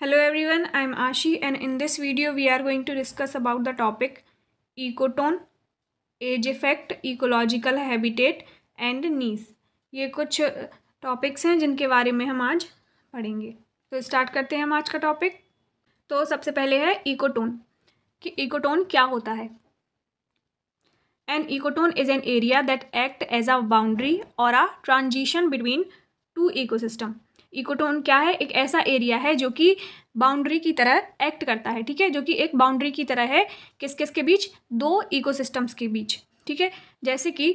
Hello everyone, I am Ashi and in this video we are going to discuss about the topic ecotone, age effect, ecological habitat and niche. ये कुछ topics हैं जिनके बारे में हम आज पढ़ेंगे तो स्टार्ट करते हैं हम आज का टॉपिक तो सबसे पहले है इकोटोन कि इकोटोन क्या होता है an ecotone is an area that act as a boundary और a transition between two ecosystem ecotone क्या है एक ऐसा एरिया है जो कि बाउंड्री की तरह एक्ट करता है ठीक है जो कि एक बाउंड्री की तरह है किस किस के बीच दो इकोसिस्टम्स के बीच ठीक है जैसे कि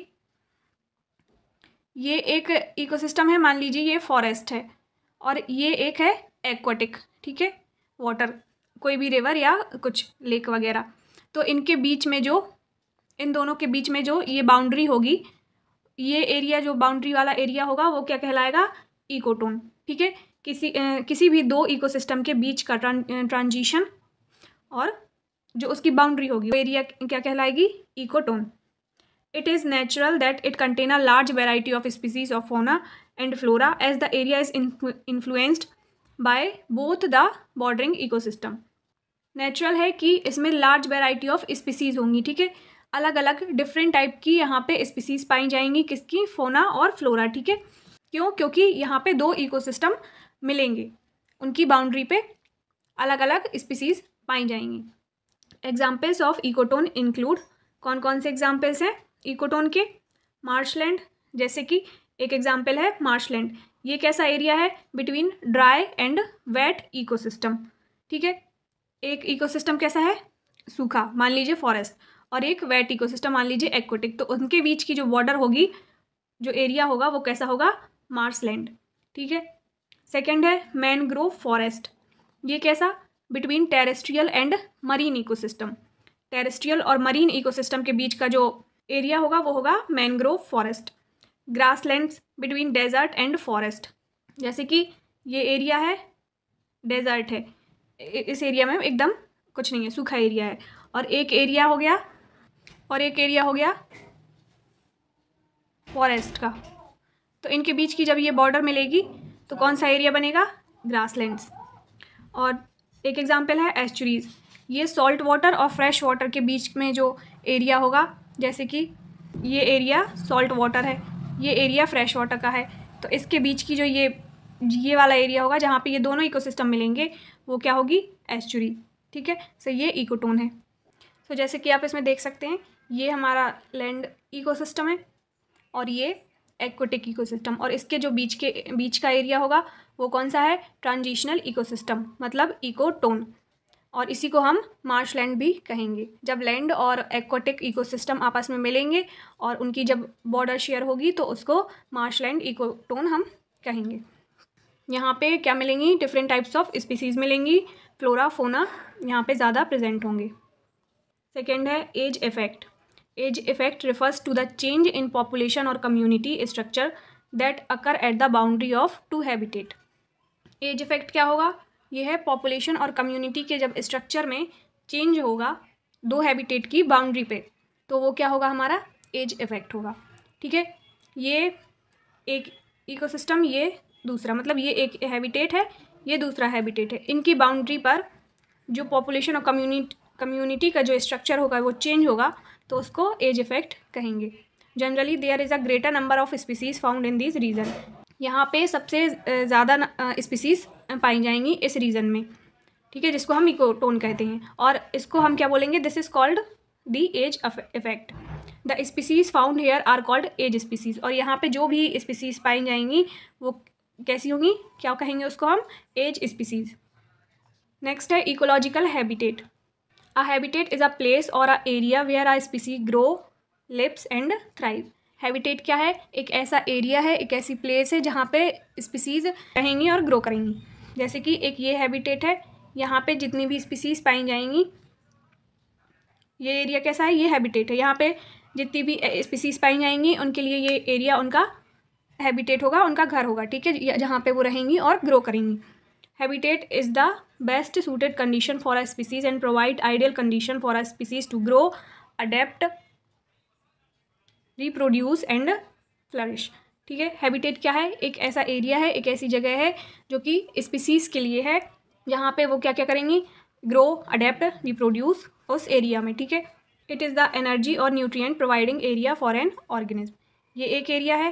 ये एक इकोसिस्टम है मान लीजिए ये फॉरेस्ट है और ये एक है एक्वाटिक ठीक है वाटर कोई भी रिवर या कुछ लेक वगैरह तो इनके बीच में जो इन दोनों के बीच में जो ये बाउंड्री होगी ये एरिया जो बाउंड्री वाला एरिया होगा वो क्या कहलाएगा इकोटोन ठीक है किसी किसी भी दो इकोसिस्टम के बीच का ट्रांजिशन और जो उसकी बाउंड्री होगी एरिया क्या कहलाएगी ecotone it is natural that it contain a large variety of species of fauna and flora as the area is influenced by both the bordering ecosystem natural है कि इसमें large variety of species होंगी ठीक है अलग अलग different type की यहाँ पे स्पीसीज पाई जाएंगी किसकी फोना और फ्लोरा ठीक है क्यों क्योंकि यहाँ पे दो इकोसिस्टम मिलेंगे उनकी बाउंड्री पे अलग अलग स्पीसीज पाई जाएंगी एग्जाम्पल्स ऑफ इकोटोन इंक्लूड कौन कौन से एग्जाम्पल्स हैं इकोटोन के मार्शलैंड जैसे कि एक एग्जाम्पल है मार्शलैंड ये कैसा एरिया है between dry and wet ecosystem ठीक है एक इकोसिस्टम कैसा है सूखा मान लीजिए फॉरेस्ट और एक वेट इकोसिस्टम मान लीजिए एक्वेटिक तो उनके बीच की जो बॉर्डर होगी जो एरिया होगा वो कैसा होगा मार्सलैंड ठीक है सेकेंड है मैनग्रोव फॉरेस्ट ये कैसा between terrestrial and marine ecosystem terrestrial और मरीन इकोसिस्टम के बीच का जो एरिया होगा वो होगा mangrove forest grasslands between desert and forest जैसे कि ये एरिया है डेजर्ट है इस एरिया में एकदम कुछ नहीं है सूखा एरिया है और एक एरिया हो गया और एक एरिया हो गया फॉरेस्ट का तो इनके बीच की जब ये बॉर्डर मिलेगी तो कौन सा एरिया बनेगा ग्रासलैंड्स और एक एग्जाम्पल है एस्चुरीज ये सॉल्ट वाटर और फ्रेश वाटर के बीच में जो एरिया होगा जैसे कि ये एरिया सॉल्ट वाटर है ये एरिया फ्रेश वाटर का है तो इसके बीच की जो ये ये वाला एरिया होगा जहाँ पे ये दोनों इकोसिस्टम मिलेंगे वो क्या होगी एस्चुरी ठीक है सो ये इकोटोन है सो जैसे कि आप इसमें देख सकते हैं ये हमारा लैंड इकोसिस्टम है और ये एक्वेटिक इकोसिस्टम और इसके जो बीच के बीच का एरिया होगा वो कौन सा है ट्रांजिशनल इकोसिस्टम मतलब इकोटोन और इसी को हम मार्श लैंड भी कहेंगे जब लैंड और एक्वाटिक इकोसिस्टम आपस में मिलेंगे और उनकी जब बॉर्डर शेयर होगी तो उसको मार्श लैंड इकोटोन हम कहेंगे यहाँ पे क्या मिलेंगी डिफरेंट टाइप्स ऑफ स्पीसीज़ मिलेंगी फ्लोरा फोना यहाँ पे ज़्यादा प्रेजेंट होंगे सेकेंड है edge effect edge effect refers to the change in population और community structure that occur at the boundary of two habitat edge effect क्या होगा यह है पॉपुलेशन और कम्युनिटी के जब स्ट्रक्चर में चेंज होगा दो हैबिटेट की बाउंड्री पे तो वो क्या होगा हमारा एज इफेक्ट होगा ठीक है ये एक इकोसिस्टम ये दूसरा मतलब ये एक हैबिटेट है ये दूसरा हैबिटेट है इनकी बाउंड्री पर जो पॉपुलेशन और कम्युनिटी कम्युनिटी का जो स्ट्रक्चर होगा वो चेंज होगा तो उसको एज इफेक्ट कहेंगे generally there is a greater number of species found in this region यहाँ पे सबसे ज़्यादा स्पीसीज़ पाई जाएंगी इस रीज़न में ठीक है जिसको हम इकोटोन कहते हैं और इसको हम क्या बोलेंगे this is called the edge effect the species found here are called edge species और यहाँ पे जो भी स्पीसीज़ पाई जाएंगी वो कैसी होंगी क्या कहेंगे उसको हम एज स्पीसीज़ नेक्स्ट है ecological habitat A habitat is a place or a area where a species grow, lives and thrive. Habitat क्या है एक ऐसा एरिया है एक ऐसी प्लेस है जहाँ पे स्पीसीज रहेंगी और ग्रो करेंगी जैसे कि एक ये हैबिटेट है यहाँ पे जितनी भी स्पीसीज पाई जाएंगी ये एरिया कैसा है ये हैबिटेट है यहाँ पे जितनी भी स्पीसीज पाई जाएंगी उनके लिए ये एरिया उनका हैबिटेट होगा उनका घर होगा ठीक है जहाँ पे वो रहेंगी और ग्रो करेंगी habitat is the best suited condition for a species and provide ideal condition for a species to grow adapt reproduce and flourish ठीक है हैबिटेट क्या है एक ऐसा एरिया है एक ऐसी जगह है जो कि स्पीसीज़ के लिए है यहाँ पे वो क्या क्या करेंगी ग्रो अडेप्ट रिप्रोड्यूस उस एरिया में ठीक है इट इज़ द एनर्जी और nutrient providing area for an organism ये एक एरिया है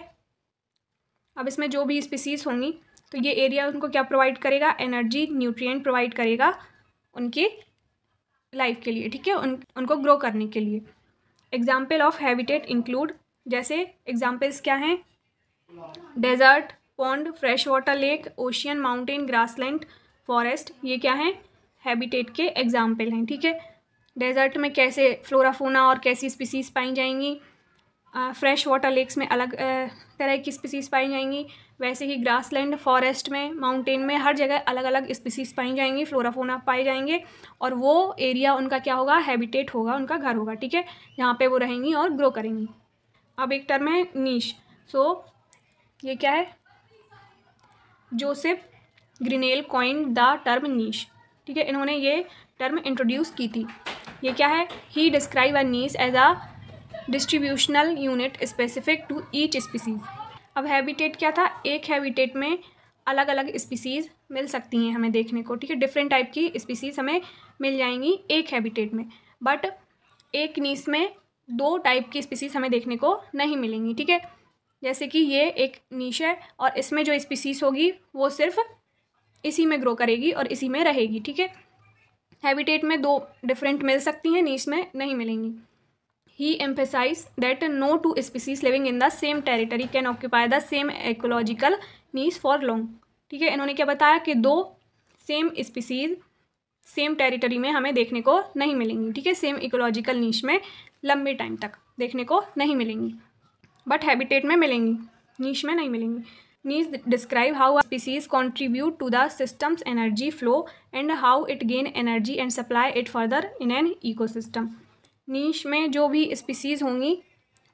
अब इसमें जो भी स्पीसीज़ होंगी तो ये एरिया उनको क्या प्रोवाइड करेगा एनर्जी न्यूट्रिएंट प्रोवाइड करेगा उनके लाइफ के लिए ठीक है उन उनको ग्रो करने के लिए एग्जाम्पल ऑफ हैबिटेट इंक्लूड जैसे एग्जाम्पल्स क्या हैं desert pond fresh water lake ocean mountain grassland forest ये क्या हैं हैबिटेट के एग्जाम्पल हैं ठीक है डेजर्ट में कैसे फ्लोराफोना और कैसी स्पीसीज पाई जाएंगी फ्रेश वाटर लेक्स में अलग तरह की स्पीसीज़ पाई जाएंगी वैसे ही ग्रासलैंड फॉरेस्ट में माउंटेन में हर जगह अलग अलग स्पीसीज़ पाई जाएंगी फ्लोराफोना पाए जाएंगे और वो एरिया उनका क्या होगा हैबिटेट होगा उनका घर होगा ठीक है जहाँ पे वो रहेंगी और ग्रो करेंगी अब एक टर्म है नीश सो so, ये क्या है Joseph Grinnell coin the term niche ठीक है इन्होंने ये टर्म इंट्रोड्यूस की थी ये क्या है he describe a niche as a distributional unit specific to each species अब हैबिटेट क्या था एक हैबिटेट में अलग अलग स्पीसीज़ मिल सकती हैं हमें देखने को ठीक है डिफरेंट टाइप की स्पीसीज़ हमें मिल जाएंगी एक हैबिटेट में बट एक नीस में दो टाइप की स्पीसीज़ हमें देखने को नहीं मिलेंगी ठीक है जैसे कि ये एक नीश है और इसमें जो स्पीसीज़ होगी वो सिर्फ इसी में ग्रो करेगी और इसी में रहेगी ठीक है हैबिटेट में दो डिफरेंट मिल सकती हैं नीच में नहीं मिलेंगी he emphasized that no two species living in the same territory can occupy the same ecological niche for long ठीक है इन्होंने क्या बताया कि दो सेम स्पीसीज सेम टेरिटरी में हमें देखने को नहीं मिलेंगी ठीक है सेम इकोलॉजिकल नीच में लंबे टाइम तक देखने को नहीं मिलेंगी बट हैबिटेट में मिलेंगी नीच में नहीं मिलेंगी niches describe how species contribute to the system's energy flow and how it gain energy and supply it further in an ecosystem niche में जो भी स्पीसीज़ होंगी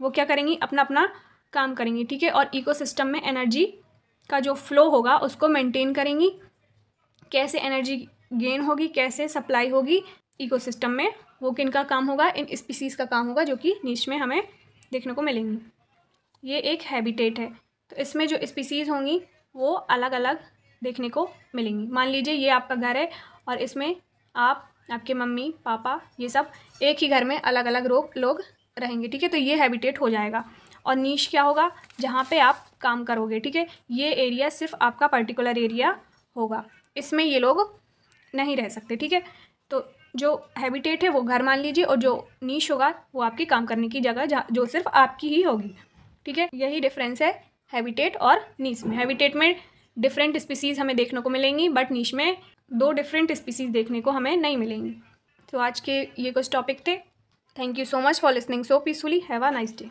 वो क्या करेंगी अपना अपना काम करेंगी ठीक है और इकोसिस्टम में एनर्जी का जो फ्लो होगा उसको मेंटेन करेंगी कैसे एनर्जी गेन होगी कैसे सप्लाई होगी इकोसिस्टम में वो किन का काम होगा इन स्पीसीज़ का काम होगा जो कि नीच में हमें देखने को मिलेंगी ये एक हैबिटेट है तो इसमें जो स्पीसीज़ होंगी वो अलग अलग देखने को मिलेंगी मान लीजिए ये आपका घर है और इसमें आप आपके मम्मी पापा ये सब एक ही घर में अलग अलग रोग लोग रहेंगे ठीक है तो ये हैबिटेट हो जाएगा और नीच क्या होगा जहाँ पे आप काम करोगे ठीक है ये एरिया सिर्फ आपका पर्टिकुलर एरिया होगा इसमें ये लोग नहीं रह सकते ठीक है तो जो हैबिटेट है वो घर मान लीजिए और जो नीच होगा वो आपकी काम करने की जगह जो सिर्फ आपकी ही होगी ठीक है यही डिफरेंस है हैबिटेट और नीच में हैबिटेट में डिफरेंट स्पीसीज़ हमें देखने को मिलेंगी बट नीच में दो डिफरेंट स्पीसीज देखने को हमें नहीं मिलेंगी तो आज के ये कुछ टॉपिक थे thank you so much for listening so peacefully have a nice day